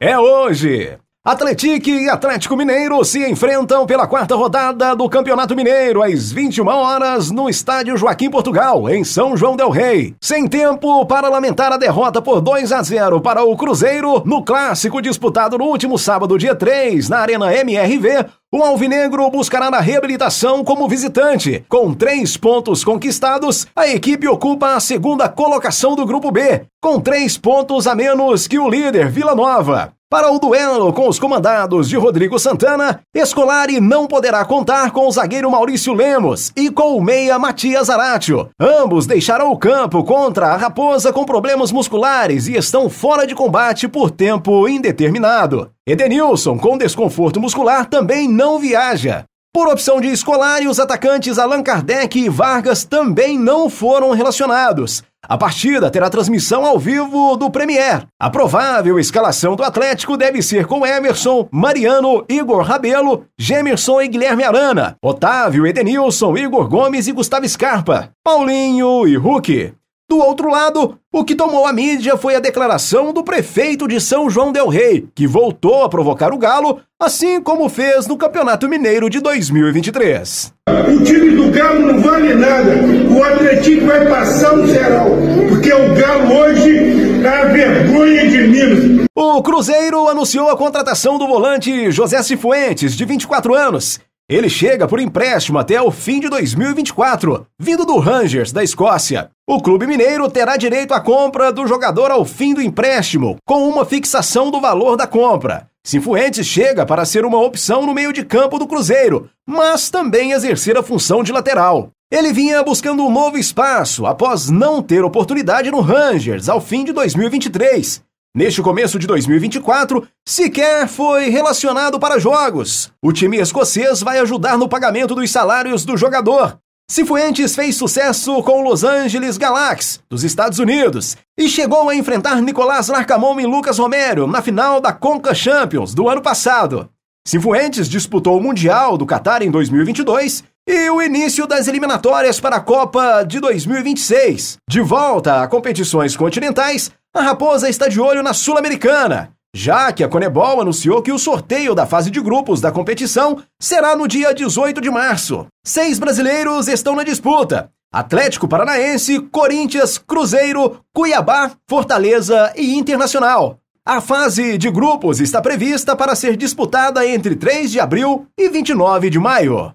É hoje! Atletique e Atlético Mineiro se enfrentam pela quarta rodada do Campeonato Mineiro às 21 horas no estádio Joaquim Portugal, em São João del Rei. Sem tempo para lamentar a derrota por 2 a 0 para o Cruzeiro no clássico disputado no último sábado, dia 3, na Arena MRV, o Alvinegro buscará na reabilitação como visitante. Com três pontos conquistados, a equipe ocupa a segunda colocação do Grupo B, com três pontos a menos que o líder Vila Nova. Para o duelo com os comandados de Rodrigo Santana, Escolari não poderá contar com o zagueiro Maurício Lemos e com o meia Matias Aratio. Ambos deixaram o campo contra a Raposa com problemas musculares e estão fora de combate por tempo indeterminado. Edenilson, com desconforto muscular, também não viaja. Por opção de escolar, os atacantes Allan Kardec e Vargas também não foram relacionados. A partida terá transmissão ao vivo do Premier. A provável escalação do Atlético deve ser com Emerson, Mariano, Igor Rabelo, Gemerson e Guilherme Arana, Otávio, Edenilson, Igor Gomes e Gustavo Scarpa, Paulinho e Hulk. Do outro lado, o que tomou a mídia foi a declaração do prefeito de São João Del Rei, que voltou a provocar o Galo, assim como fez no Campeonato Mineiro de 2023. O time do Galo não vale nada. O Atlético vai passar o um geral, porque o Galo hoje é tá a vergonha de Minas. O Cruzeiro anunciou a contratação do volante José Cifuentes, de 24 anos, ele chega por empréstimo até o fim de 2024, vindo do Rangers, da Escócia. O clube mineiro terá direito à compra do jogador ao fim do empréstimo, com uma fixação do valor da compra. Sinfuentes chega para ser uma opção no meio de campo do Cruzeiro, mas também exercer a função de lateral. Ele vinha buscando um novo espaço após não ter oportunidade no Rangers ao fim de 2023 neste começo de 2024, sequer foi relacionado para jogos. O time escocês vai ajudar no pagamento dos salários do jogador. Cifuentes fez sucesso com o Los Angeles Galaxy, dos Estados Unidos, e chegou a enfrentar Nicolás Larcamon e Lucas Romero na final da Conca Champions do ano passado. Cifuentes disputou o Mundial do Qatar em 2022 e o início das eliminatórias para a Copa de 2026. De volta a competições continentais, a Raposa está de olho na Sul-Americana, já que a Conebol anunciou que o sorteio da fase de grupos da competição será no dia 18 de março. Seis brasileiros estão na disputa: Atlético Paranaense, Corinthians, Cruzeiro, Cuiabá, Fortaleza e Internacional. A fase de grupos está prevista para ser disputada entre 3 de abril e 29 de maio.